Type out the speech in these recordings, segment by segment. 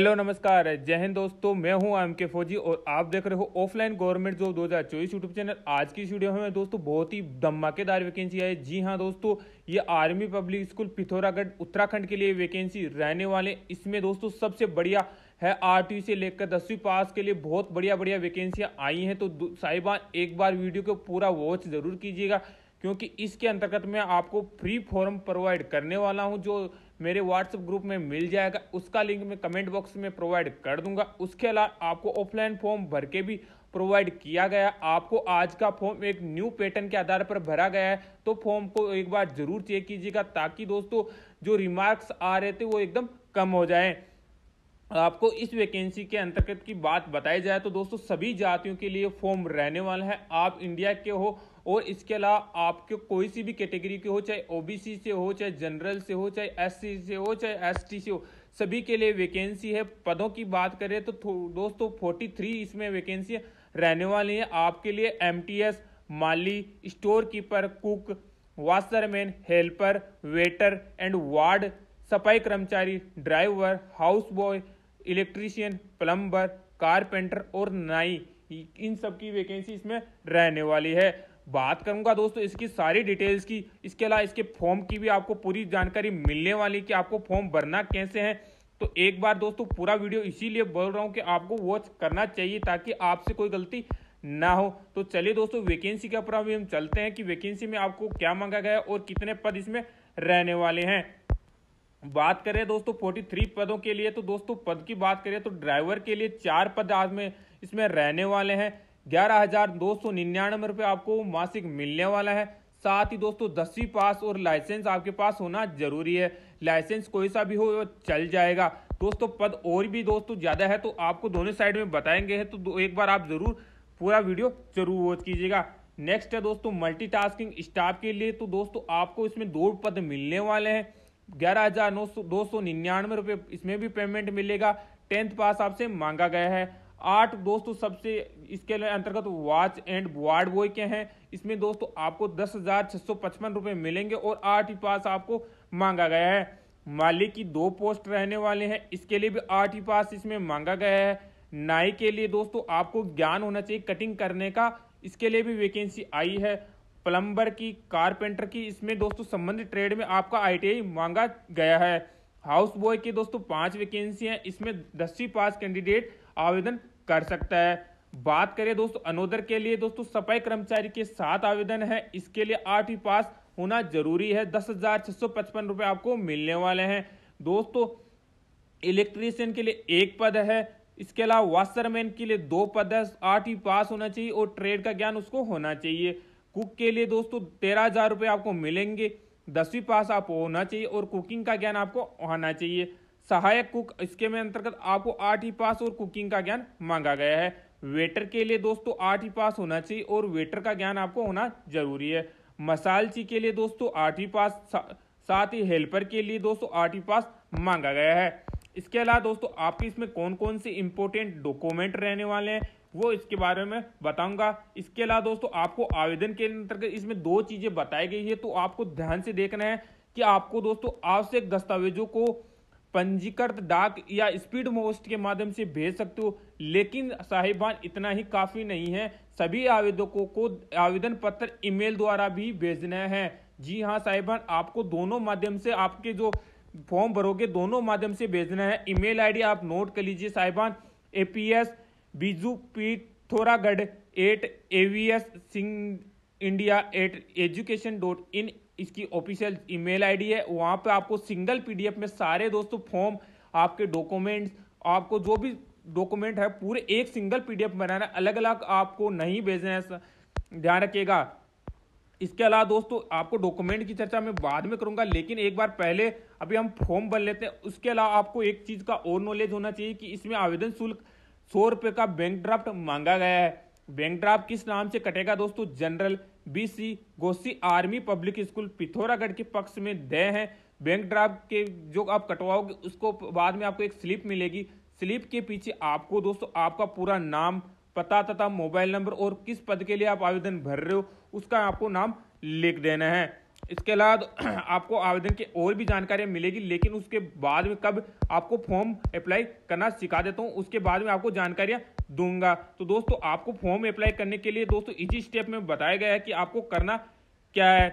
hello नमस्कार जय हिंद दोस्तों मैं हूं एम के फौजी और आप देख रहे हो ऑफलाइन गवर्नमेंट जॉब चौबीस यूट्यूब चैनल आज की वीडियो में दोस्तों बहुत ही धमाकेदार वैकेंसी आई जी हां दोस्तों ये army public school Pithoragarh Uttarakhand के लिए वैकेंसी रहने वाले इसमें दोस्तों सबसे बढ़िया है आठवीं से लेकर दसवीं पास के लिए बहुत बढ़िया बढ़िया वैकेंसियाँ आई हैं तो साहिबान एक बार वीडियो को पूरा वॉच जरूर कीजिएगा क्योंकि इसके अंतर्गत मैं आपको फ्री फॉर्म प्रोवाइड करने वाला हूँ जो मेरे व्हाट्सएप ग्रुप में मिल जाएगा उसका लिंक मैं कमेंट बॉक्स में प्रोवाइड कर दूंगा उसके अलावा आपको ऑफलाइन फॉर्म भर के भी प्रोवाइड किया गया आपको आज का फॉर्म एक न्यू पैटर्न के आधार पर भरा गया है तो फॉर्म को एक बार जरूर चेक कीजिएगा ताकि दोस्तों जो रिमार्क्स आ रहे थे वो एकदम कम हो जाए आपको इस वैकेंसी के अंतर्गत की बात बताई जाए तो दोस्तों सभी जातियों के लिए फॉर्म रहने वाला है आप इंडिया के हो और इसके अलावा आपके कोई सी भी कैटेगरी के हो चाहे ओबीसी से हो चाहे जनरल से हो चाहे एससी से हो चाहे एसटी से हो सभी के लिए वैकेंसी है पदों की बात करें तो दोस्तों फोर्टी थ्री इसमें वैकेंसी रहने वाली हैं आपके लिए एस माली store keeper cook washerman helper waiter and ward सफाई कर्मचारी driver house boy electrician plumber carpenter और नाई इन सब की वैकेंसी इसमें रहने वाली है बात करूंगा दोस्तों इसकी सारी डिटेल्स की इसके अलावा इसके फॉर्म की भी आपको पूरी जानकारी मिलने वाली कि आपको फॉर्म भरना कैसे है तो एक बार दोस्तों पूरा वीडियो इसीलिए बोल रहा हूँ कि आपको वॉच करना चाहिए ताकि आपसे कोई गलती ना हो तो चलिए दोस्तों वैकेंसी के ऊपर हम चलते हैं कि वैकेंसी में आपको क्या मांगा गया है और कितने पद इसमें रहने वाले हैं बात करें दोस्तों 43 पदों के लिए तो दोस्तों पद की बात करें तो ड्राइवर के लिए चार पद आज में इसमें रहने वाले हैं ग्यारह हजार दो सौ निन्यानवे रुपये आपको मासिक मिलने वाला है साथ ही दोस्तों दसवीं पास और लाइसेंस आपके पास होना जरूरी है लाइसेंस कोई सा भी हो चल जाएगा दोस्तों पद और भी दोस्तों ज़्यादा है तो आपको दोनों साइड में बताएंगे तो एक बार आप ज़रूर पूरा वीडियो जरूर वॉच कीजिएगा नेक्स्ट है दोस्तों मल्टीटास्किंग स्टाफ के लिए तो दोस्तों आपको इसमें दो पद मिलने वाले हैं ग्यारह हजार नौ सौ दो सौ निन्यानवे रुपये इसमें भी पेमेंट मिलेगा टेंथ पास आपसे मांगा गया है आठ दोस्तों सबसे इसके अंतर्गत वॉच एंड वार्ड बॉय के हैं इसमें दोस्तों आपको दस हजार छह सौ पचपन रुपए मिलेंगे और आठ ही पास आपको मांगा गया है मालिक की दो पोस्ट रहने वाले हैं इसके लिए भी आठ ही पास इसमें मांगा गया है नाई के लिए दोस्तों आपको ज्ञान होना चाहिए कटिंग करने का इसके लिए भी वैकेंसी आई है प्लम्बर की कारपेंटर की इसमें दोस्तों संबंधित ट्रेड में आपका आई मांगा गया है हाउस बॉय की दोस्तों पांच वैकेंसी हैं इसमें दसवीं पास कैंडिडेट आवेदन कर सकता है बात करें दोस्तों अनोदर के लिए दोस्तों सफाई कर्मचारी के साथ आवेदन है इसके लिए आठवीं पास होना जरूरी है दस हजार छह सौ पचपन रुपए आपको मिलने वाले हैं दोस्तों इलेक्ट्रीशियन के लिए एक पद है इसके अलावा वाशरमैन के लिए दो पद है आठवीं पास होना चाहिए और ट्रेड का ज्ञान उसको होना चाहिए कुक के लिए दोस्तों तेरह हजार रुपए आपको मिलेंगे दसवीं पास आप होना चाहिए और कुकिंग का ज्ञान आपको होना चाहिए सहायक कुक इसके में अंतर्गत आपको आठ ही पास और कुकिंग का ज्ञान मांगा गया है वेटर के लिए दोस्तों आठ ही पास होना चाहिए और वेटर का ज्ञान आपको होना जरूरी है मसालची के लिए दोस्तों आठ ही पास साथ ही हेल्पर के लिए दोस्तों आठ ही पास मांगा गया है इसके अलावा दोस्तों आपके इसमें कौन कौन से इंपॉर्टेंट डॉक्यूमेंट रहने वाले हैं वो इसके बारे में बताऊंगा इसके अलावा दोस्तों आपको आवेदन के अंतर्गत इसमें दो चीज़ें बताई गई है तो आपको ध्यान से देखना है कि आपको दोस्तों आवश्यक दस्तावेजों को पंजीकृत डाक या स्पीड मोस्ट के माध्यम से भेज सकते हो लेकिन साहिबान इतना ही काफ़ी नहीं है सभी आवेदकों को आवेदन पत्र ईमेल द्वारा भी भेजना है जी हाँ साहिबान आपको दोनों माध्यम से आपके जो फॉर्म भरोगे दोनों माध्यम से भेजना है ईमेल आईडी आप नोट कर लीजिए साहिबान ए पी एस बीजू Pithoragarh at A V S Singh India at education dot in इसकी ऑफिशियल ईमेल आईडी है वहाँ पे आपको सिंगल पीडीएफ में सारे दोस्तों फॉर्म आपके डॉक्यूमेंट्स आपको जो भी डॉक्यूमेंट है पूरे एक सिंगल पीडीएफ बनाना अलग अलग आपको नहीं भेजना है ध्यान रखिएगा इसके अलावा दोस्तों आपको डॉक्यूमेंट की चर्चा मैं बाद में करूंगा लेकिन एक बार पहले अभी हम फॉर्म भर लेते हैं उसके अलावा आपको एक चीज़ का और नॉलेज होना चाहिए कि इसमें आवेदन शुल्क सौ रुपये का बैंक ड्राफ्ट मांगा गया है बैंक ड्राफ्ट किस नाम से कटेगा दोस्तों general BC Ghosi army public school Pithoragarh के पक्ष में दे है बैंक ड्राफ्ट के जो आप कटवाओगे उसको बाद में आपको एक स्लिप मिलेगी स्लिप के पीछे आपको दोस्तों आपका पूरा नाम पता तथा मोबाइल नंबर और किस पद के लिए आप आवेदन भर रहे हो उसका आपको नाम लिख देना है इसके अलावा आपको आवेदन की और भी जानकारियां मिलेगी लेकिन उसके बाद में कब आपको फॉर्म अप्लाई करना सिखा देता हूँ उसके बाद में आपको जानकारियाँ दूंगा तो दोस्तों आपको फॉर्म अप्लाई करने के लिए दोस्तों इसी स्टेप में बताया गया है कि आपको करना क्या है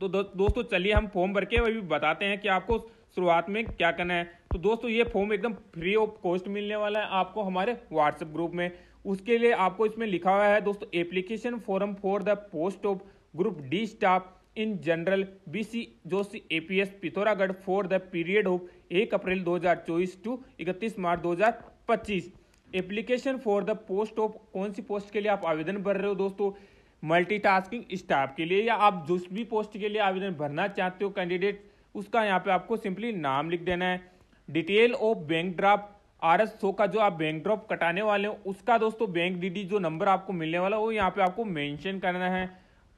तो दो, दोस्तों चलिए हम फॉर्म भर के वही बताते हैं कि आपको शुरुआत में क्या करना है तो दोस्तों ये फॉर्म एकदम फ्री ऑफ कॉस्ट मिलने वाला है आपको हमारे व्हाट्सएप ग्रुप में उसके लिए आपको इसमें लिखा हुआ है दोस्तों application form for the post of group D staff in general B C Joshi S Pithoragarh for the period of एक April 2024 to 31 March 2025 application for the post of कौन सी पोस्ट के लिए आप आवेदन भर रहे हो दोस्तों मल्टीटास्किंग स्टाफ के लिए या आप जिस भी पोस्ट के लिए आवेदन भरना चाहते हो कैंडिडेट उसका यहाँ पे आपको सिंपली नाम लिख देना है detail of bank draft R S सो का जो आप बैंक ड्रॉप कटाने वाले हो उसका दोस्तों बैंक डीडी जो नंबर आपको मिलने वाला है वो यहाँ पे आपको मेंशन करना है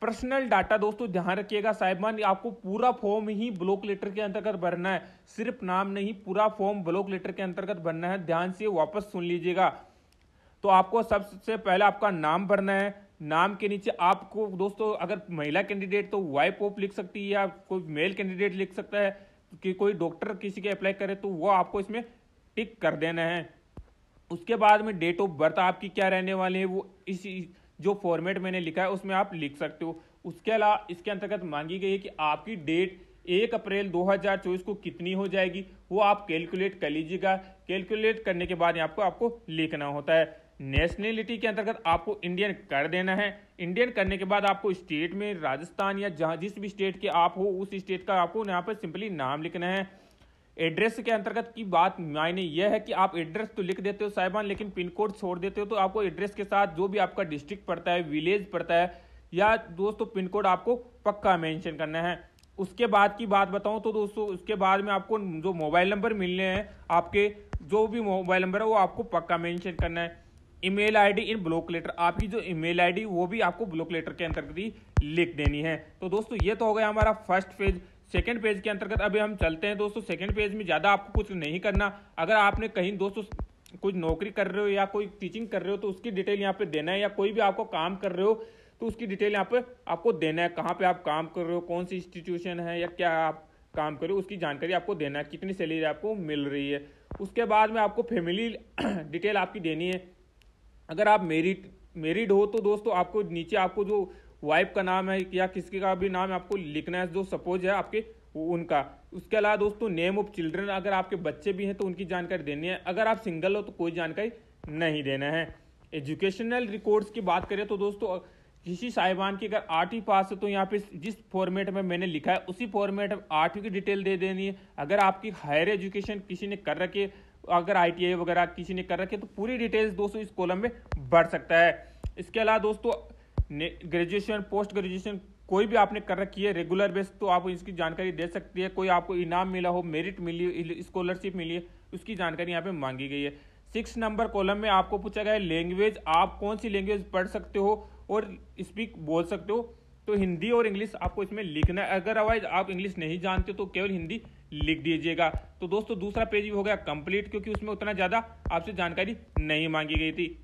पर्सनल डाटा दोस्तों ध्यान रखिएगा साहिबान आपको पूरा फॉर्म ही ब्लॉक लेटर के अंतर्गत भरना है सिर्फ नाम नहीं पूरा फॉर्म ब्लॉक लेटर के अंतर्गत भरना है ध्यान से वापस सुन लीजिएगा तो आपको सबसे पहले आपका नाम भरना है नाम के नीचे आपको दोस्तों अगर महिला कैंडिडेट तो वाइफ ऑफ लिख सकती है या कोई मेल कैंडिडेट लिख सकता है कि कोई डॉक्टर किसी के अप्लाई करे तो वो आपको इसमें टिक कर देना है उसके बाद में डेट ऑफ बर्थ आपकी क्या रहने वाली है वो इसी जो फॉर्मेट मैंने लिखा है उसमें आप लिख सकते हो उसके अलावा इसके अंतर्गत मांगी गई है कि आपकी डेट एक अप्रैल 2024 को कितनी हो जाएगी वो आप कैलकुलेट कर लीजिएगा कैलकुलेट करने के बाद आपको आपको लिखना होता है नेशनलिटी के अंतर्गत आपको इंडियन कर देना है इंडियन करने के बाद आपको स्टेट में राजस्थान या जहाँ जिस भी स्टेट के आप हो उस स्टेट का आपको यहाँ पर सिंपली नाम लिखना है एड्रेस के अंतर्गत की बात मायने यह है कि आप एड्रेस तो लिख देते हो साहिबान लेकिन पिन कोड छोड़ देते हो तो आपको एड्रेस के साथ जो भी आपका डिस्ट्रिक्ट पड़ता है विलेज पड़ता है या दोस्तों पिन कोड आपको पक्का मेंशन करना है उसके बाद की बात बताऊं तो दोस्तों उसके बाद में आपको जो मोबाइल नंबर मिलने हैं आपके जो भी मोबाइल नंबर है वो आपको पक्का मेंशन करना है email ID in block letter आपकी जो ईमेल आईडी वो भी आपको ब्लॉक लेटर के अंतर्गत ही लिख देनी है तो दोस्तों ये तो हो गया हमारा फर्स्ट फेज सेकेंड पेज के अंतर्गत अभी हम चलते हैं दोस्तों सेकेंड पेज में ज़्यादा आपको कुछ नहीं करना अगर आपने कहीं दोस्तों कुछ नौकरी कर रहे हो या कोई टीचिंग कर रहे हो तो उसकी डिटेल यहाँ पे देना है या कोई भी आपको काम कर रहे हो तो उसकी डिटेल यहाँ पे आपको देना है कहाँ पे आप काम कर रहे हो कौन सी इंस्टीट्यूशन है या क्या आप काम कर रहे हो उसकी जानकारी आपको देना है कितनी सैलरी आपको मिल रही है उसके बाद में आपको फैमिली डिटेल आपकी देनी है अगर आप मेरिट मेरिड हो तो दोस्तों आपको नीचे आपको जो वाइफ का नाम है या किसी का भी नाम है आपको लिखना है जो सपोज है आपके उनका उसके अलावा दोस्तों नेम ऑफ चिल्ड्रन अगर आपके बच्चे भी हैं तो उनकी जानकारी देनी है अगर आप सिंगल हो तो कोई जानकारी नहीं देना है एजुकेशनल रिकॉर्ड्स की बात करें तो दोस्तों किसी साहिबान की अगर आठवीं पास है तो यहाँ पे जिस फॉर्मेट में मैंने लिखा है उसी फॉर्मेट में आठवीं की डिटेल दे देनी है अगर आपकी हायर एजुकेशन किसी ने कर रखी है अगर आई वगैरह किसी ने कर रखी है तो पूरी डिटेल्स दोस्तों इस कॉलम में बढ़ सकता है इसके अलावा दोस्तों ग्रेजुएशन पोस्ट ग्रेजुएशन कोई भी आपने कर रखी है रेगुलर बेस तो आप इसकी जानकारी दे सकती है कोई आपको इनाम मिला हो मेरिट मिली स्कॉलरशिप मिली है उसकी जानकारी यहाँ पे मांगी गई है सिक्स नंबर कॉलम में आपको पूछा गया है लैंग्वेज आप कौन सी लैंग्वेज पढ़ सकते हो और स्पीक बोल सकते हो तो हिंदी और इंग्लिश आपको इसमें लिखना है अवाइज आप इंग्लिश नहीं जानते तो केवल हिंदी लिख दीजिएगा तो दोस्तों दूसरा पेज भी हो गया कंप्लीट क्योंकि उसमें उतना ज़्यादा आपसे जानकारी नहीं मांगी गई थी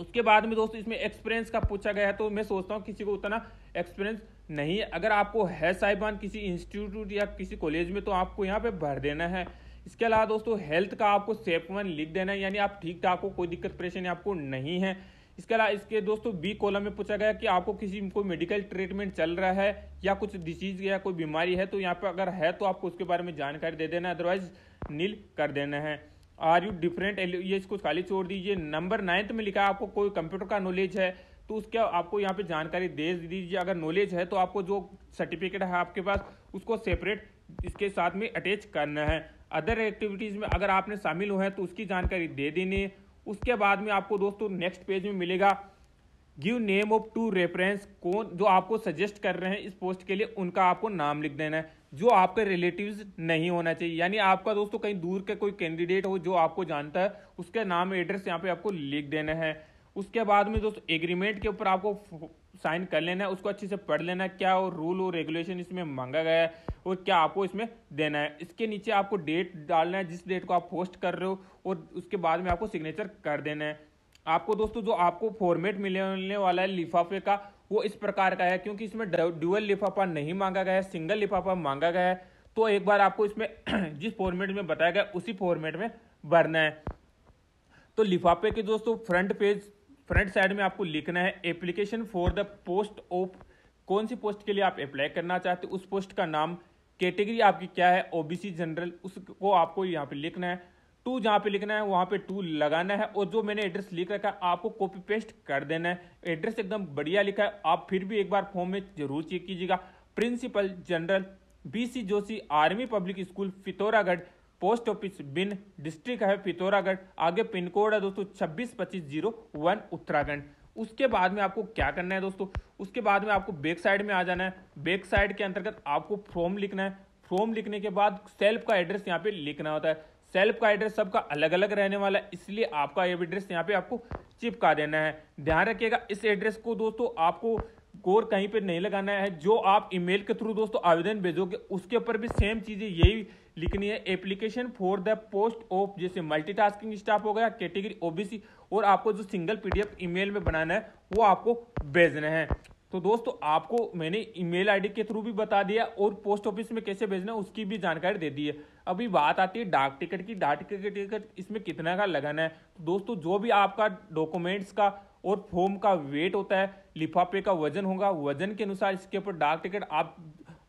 उसके बाद में दोस्तों इसमें एक्सपीरियंस का पूछा गया है तो मैं सोचता हूँ किसी को उतना एक्सपीरियंस नहीं है अगर आपको है साहिबान किसी इंस्टीट्यूट या किसी कॉलेज में तो आपको यहाँ पे भर देना है इसके अलावा दोस्तों हेल्थ का आपको सेफ वन लिख देना है यानी आप ठीक ठाक हो कोई दिक्कत परेशानी आपको नहीं है इसके अलावा इसके दोस्तों बी कॉलम में पूछा गया कि आपको किसी को मेडिकल ट्रीटमेंट चल रहा है या कुछ डिसीज या कोई बीमारी है तो यहाँ पर अगर है तो आपको उसके बारे में जानकारी दे देना अदरवाइज नील कर देना है आर यू डिफरेंट ये इसको खाली छोड़ दीजिए नंबर नाइन्थ में लिखा है आपको कोई कंप्यूटर का नॉलेज है तो उसके आपको यहाँ पे जानकारी दे दीजिए अगर नॉलेज है तो आपको जो सर्टिफिकेट है आपके पास उसको सेपरेट इसके साथ में अटैच करना है अदर एक्टिविटीज़ में अगर आपने शामिल हुए हैं तो उसकी जानकारी दे देनी है उसके बाद में आपको दोस्तों नेक्स्ट पेज में मिलेगा give name of two reference कौन जो आपको सजेस्ट कर रहे हैं इस पोस्ट के लिए उनका आपको नाम लिख देना है जो आपके रिलेटिव्स नहीं होना चाहिए यानी आपका दोस्तों तो कहीं दूर के कोई कैंडिडेट हो जो आपको जानता है उसके नाम एड्रेस यहाँ पे आपको लिख देना है उसके बाद में दोस्तों एग्रीमेंट के ऊपर आपको साइन कर लेना है उसको अच्छे से पढ़ लेना है क्या और रूल और रेगुलेशन इसमें मांगा गया है और क्या आपको इसमें देना है इसके नीचे आपको डेट डालना है जिस डेट को आप पोस्ट कर रहे हो और उसके बाद में आपको सिग्नेचर कर देना है आपको दोस्तों जो आपको फॉर्मेट मिलने वाला है लिफाफे का वो इस प्रकार का है क्योंकि इसमें ड्यूअल लिफाफा नहीं मांगा गया है सिंगल लिफाफा मांगा गया है तो एक बार आपको इसमें जिस फॉर्मेट में बताया गया उसी फॉर्मेट में भरना है तो लिफाफे के दोस्तों फ्रंट पेज फ्रंट साइड में आपको लिखना है application for the post of कौन सी पोस्ट के लिए आप अप्लाई करना चाहते हो उस पोस्ट का नाम कैटेगरी आपकी क्या है ओबीसी जनरल उसको आपको यहाँ पे लिखना है टू जहाँ पे लिखना है वहाँ पे टू लगाना है और जो मैंने एड्रेस लिख रखा है आपको कॉपी पेस्ट कर देना है एड्रेस एकदम बढ़िया लिखा है आप फिर भी एक बार फॉर्म में जरूर चेक कीजिएगा principal general BC Joshi army public school Pithoragarh post office बिन डिस्ट्रिक्ट है पिथौरागढ़ आगे पिन कोड है दोस्तों छब्बीस पच्चीस जीरो वन उत्तराखंड उसके बाद में आपको क्या करना है दोस्तों उसके बाद में आपको बैक साइड में आ जाना है बैक साइड के अंतर्गत आपको फॉर्म लिखना है फॉर्म लिखने के बाद सेल्फ का एड्रेस यहाँ पे लिखना होता है सेल्फ का एड्रेस सबका अलग अलग रहने वाला है इसलिए आपका ये एड्रेस यहाँ पे आपको चिपका देना है ध्यान रखिएगा इस एड्रेस को दोस्तों आपको कोर कहीं पे नहीं लगाना है जो आप ईमेल के थ्रू दोस्तों आवेदन भेजोगे उसके ऊपर भी सेम चीज़ें यही लिखनी है application for the post of जैसे मल्टीटास्किंग स्टाफ हो गया कैटेगरी ओबीसी और आपको जो सिंगल पीडीएफ ईमेल में बनाना है वो आपको भेजना है तो दोस्तों आपको मैंने ईमेल आईडी के थ्रू भी बता दिया और पोस्ट ऑफिस में कैसे भेजना है उसकी भी जानकारी दे दी है अभी बात आती है डाक टिकट की डाक टिकट टिकट इसमें कितना का लगाना है तो दोस्तों जो भी आपका डॉक्यूमेंट्स का और फॉर्म का वेट होता है लिफाफे का वजन होगा वजन के अनुसार इसके ऊपर डाक टिकट आप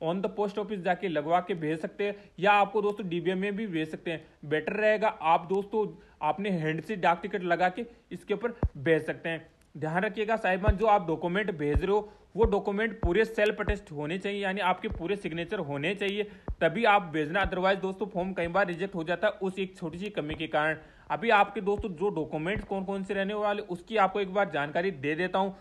ऑन द पोस्ट ऑफिस जाके लगवा के भेज सकते हैं या आपको दोस्तों डीबीएम में भी भेज सकते हैं बेटर रहेगा आप दोस्तों आपने हैंड से डाक टिकट लगा के इसके ऊपर भेज सकते हैं ध्यान रखिएगा साहिबान जो आप डॉक्यूमेंट भेज रहे हो वो डॉक्यूमेंट पूरे सेल्फ अटेस्ट होने चाहिए यानी आपके पूरे सिग्नेचर होने चाहिए तभी आप भेजना अदरवाइज दोस्तों फॉर्म कई बार रिजेक्ट हो जाता है उस एक छोटी सी कमी के कारण अभी आपके दोस्तों जो डॉक्यूमेंट कौन कौन से रहने वाले उसकी आपको एक बार जानकारी दे देता हूँ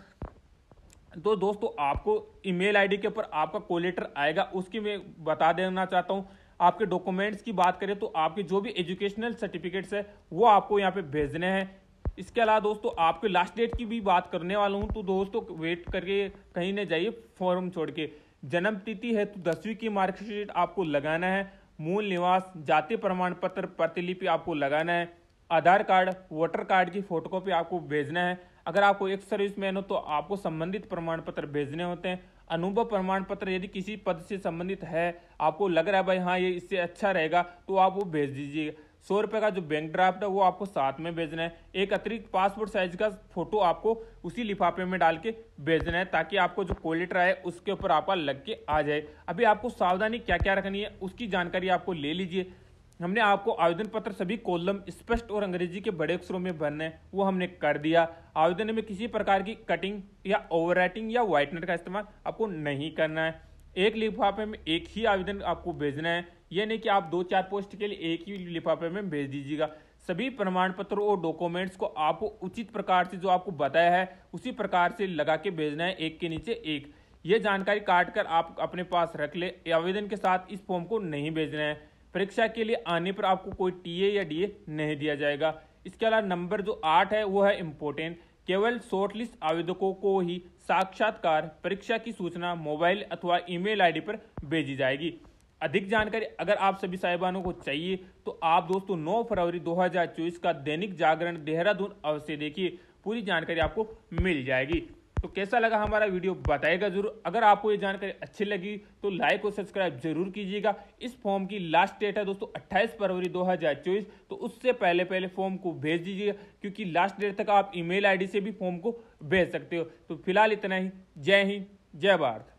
तो दोस्तों आपको ईमेल आईडी के ऊपर आपका कोलेटर आएगा उसकी मैं बता देना चाहता हूँ आपके डॉक्यूमेंट्स की बात करें तो आपके जो भी एजुकेशनल सर्टिफिकेट्स है वो आपको यहाँ पे भेजने हैं इसके अलावा दोस्तों आपके लास्ट डेट की भी बात करने वाला हूँ तो दोस्तों वेट करके कहीं ना जाइए फॉर्म छोड़ के जन्म तिथि है तो दसवीं की मार्कशीट आपको लगाना है मूल निवास जाति प्रमाण पत्र प्रतिलिपि आपको लगाना है आधार कार्ड वोटर कार्ड की फोटोकॉपी आपको भेजना है अगर आपको एक सर्विस मैन हो तो आपको संबंधित प्रमाण पत्र भेजने होते हैं अनुभव प्रमाण पत्र यदि किसी पद से संबंधित है आपको लग रहा है भाई हाँ ये इससे अच्छा रहेगा तो आप वो भेज दीजिएगा सौ रुपये का जो बैंक ड्राफ्ट है वो आपको साथ में भेजना है एक अतिरिक्त पासपोर्ट साइज का फोटो आपको उसी लिफाफे में डाल के भेजना है ताकि आपको जो कोलेटर है उसके ऊपर आपका लग के आ जाए अभी आपको सावधानी क्या क्या रखनी है उसकी जानकारी आपको ले लीजिए हमने आपको आवेदन पत्र सभी कोलम स्पष्ट और अंग्रेजी के बड़े अक्षरों में भरने हैं वो हमने कर दिया आवेदन में किसी प्रकार की कटिंग या ओवरराइटिंग या व्हाइटनर का इस्तेमाल आपको नहीं करना है एक लिफाफे में एक ही आवेदन आपको भेजना है यानी कि आप दो चार पोस्ट के लिए एक ही लिफाफे में भेज दीजिएगा सभी प्रमाण पत्र और डॉक्यूमेंट्स को आपको उचित प्रकार से जो आपको बताया है उसी प्रकार से लगा के भेजना है एक के नीचे एक ये जानकारी काट कर आप अपने पास रख ले आवेदन के साथ इस फॉर्म को नहीं भेजना है परीक्षा के लिए आने पर आपको कोई टीए या डीए नहीं दिया जाएगा इसके अलावा नंबर जो आठ है वो है इम्पोर्टेंट केवल शॉर्टलिस्ट आवेदकों को ही साक्षात्कार परीक्षा की सूचना मोबाइल अथवा ईमेल आईडी पर भेजी जाएगी अधिक जानकारी अगर आप सभी साहिबानों को चाहिए तो आप दोस्तों 9 फरवरी 2024 का दैनिक जागरण देहरादून अवश्य देखिए पूरी जानकारी आपको मिल जाएगी तो कैसा लगा हमारा वीडियो बताएगा जरूर अगर आपको ये जानकारी अच्छी लगी तो लाइक और सब्सक्राइब जरूर कीजिएगा इस फॉर्म की लास्ट डेट है दोस्तों 28 फरवरी 2024 तो उससे पहले पहले फॉर्म को भेज दीजिएगा क्योंकि लास्ट डेट तक आप ईमेल आईडी से भी फॉर्म को भेज सकते हो तो फिलहाल इतना ही जय हिंद जय भारत